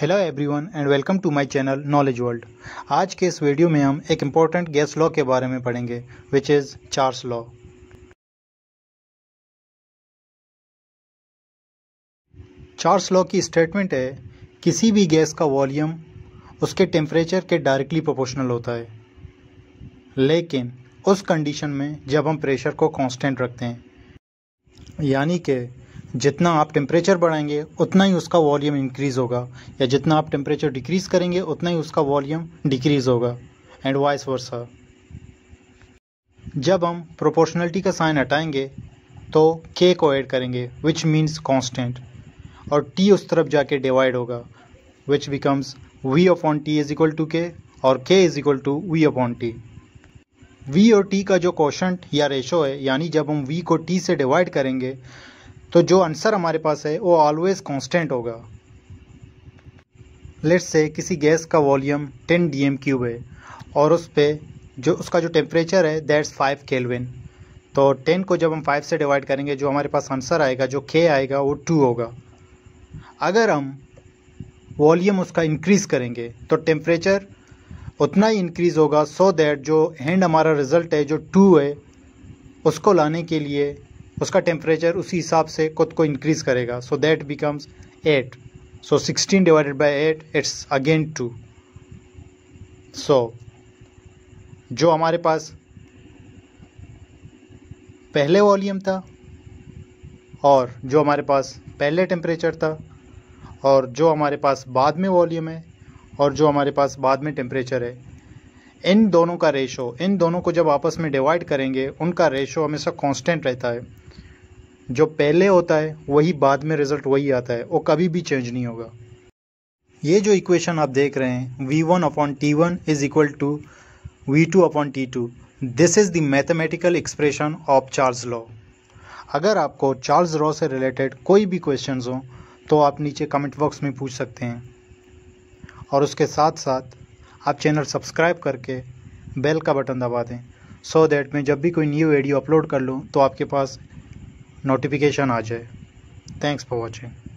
hello everyone and welcome to my channel knowledge world आज के इस वीडियो में हम एक इम्पॉर्टेंट गैस लॉ के बारे में पढ़ेंगे which is Charles law Charles law की स्टेटमेंट है किसी भी गैस का वॉल्यूम उसके टेम्परेचर के डायरेक्टली प्रोपोर्शनल होता है लेकिन उस कंडीशन में जब हम प्रेशर को कॉन्स्टेंट रखते हैं यानी कि जितना आप टेम्परेचर बढ़ाएंगे उतना ही उसका वॉल्यूम इंक्रीज होगा या जितना आप टेम्परेचर डिक्रीज करेंगे उतना ही उसका वॉल्यूम डिक्रीज होगा एंड वाइस वर्सा जब हम प्रोपोर्शनलिटी का साइन हटाएंगे तो के को ऐड करेंगे विच मीन्स कॉन्स्टेंट और टी उस तरफ जाके डिवाइड होगा which becomes V upon T is equal to K और K is equal to V upon T V और टी का जो क्वेश्चन या रेशो है यानी जब हम वी को टी से डिवाइड करेंगे तो जो आंसर हमारे पास है वो ऑलवेज कांस्टेंट होगा लेट्स से किसी गैस का वॉल्यूम 10 डी क्यूब है और उस पर जो उसका जो टेम्परेचर है दैट्स 5 केल्विन तो 10 को जब हम 5 से डिवाइड करेंगे जो हमारे पास आंसर आएगा जो के आएगा वो 2 होगा अगर हम वॉल्यूम उसका इंक्रीज़ करेंगे तो टेम्परेचर उतना ही इंक्रीज़ होगा सो so दैट जो हैंड हमारा रिज़ल्ट है जो टू है उसको लाने के लिए उसका टेम्परेचर उसी हिसाब से खुद को इंक्रीज़ करेगा so that becomes eight so sixteen divided by eight it's again two so जो हमारे पास पहले वॉल्यूम था और जो हमारे पास पहले टेम्परेचर था और जो हमारे पास बाद में वॉल्यूम है और जो हमारे पास बाद में टेम्परेचर है इन दोनों का रेशो इन दोनों को जब आपस में डिवाइड करेंगे उनका रेशो हमेशा कांस्टेंट रहता है जो पहले होता है वही बाद में रिजल्ट वही आता है वो कभी भी चेंज नहीं होगा ये जो इक्वेशन आप देख रहे हैं V one upon T one is equal to V two upon T two this is the mathematical expression of Charles law अगर आपको चार्ल्स लॉ से रिलेटेड कोई भी क्वेश्चन हो तो आप नीचे कमेंट बॉक्स में पूछ सकते हैं और उसके साथ साथ आप चैनल सब्सक्राइब करके बेल का बटन दबा दें सो so दैट मैं जब भी कोई न्यू वीडियो अपलोड कर लूँ तो आपके पास नोटिफिकेशन आ जाए थैंक्स फॉर वॉचिंग